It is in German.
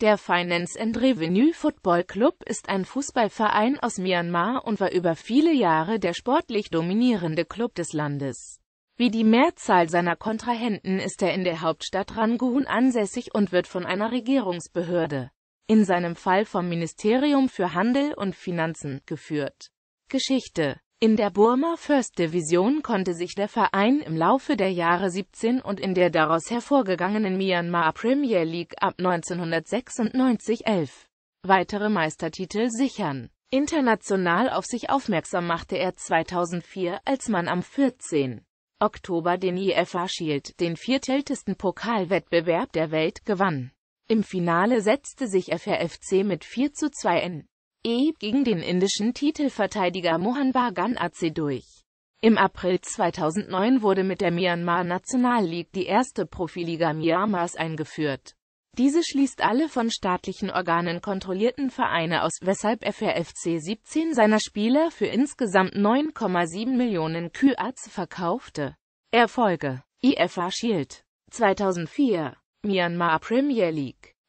Der Finance and Revenue Football Club ist ein Fußballverein aus Myanmar und war über viele Jahre der sportlich dominierende Club des Landes. Wie die Mehrzahl seiner Kontrahenten ist er in der Hauptstadt Rangoon ansässig und wird von einer Regierungsbehörde, in seinem Fall vom Ministerium für Handel und Finanzen, geführt. Geschichte in der Burma First Division konnte sich der Verein im Laufe der Jahre 17 und in der daraus hervorgegangenen Myanmar Premier League ab 1996 11 weitere Meistertitel sichern. International auf sich aufmerksam machte er 2004, als man am 14. Oktober den IFA Shield, den viertältesten Pokalwettbewerb der Welt, gewann. Im Finale setzte sich FRFC mit 4 zu 2 in E gegen den indischen Titelverteidiger Mohan Bagan AC durch. Im April 2009 wurde mit der Myanmar National League die erste Profiliga Myanmars eingeführt. Diese schließt alle von staatlichen Organen kontrollierten Vereine aus, weshalb FRFC 17 seiner Spieler für insgesamt 9,7 Millionen Kyats verkaufte. Erfolge IFA Shield 2004 Myanmar Premier League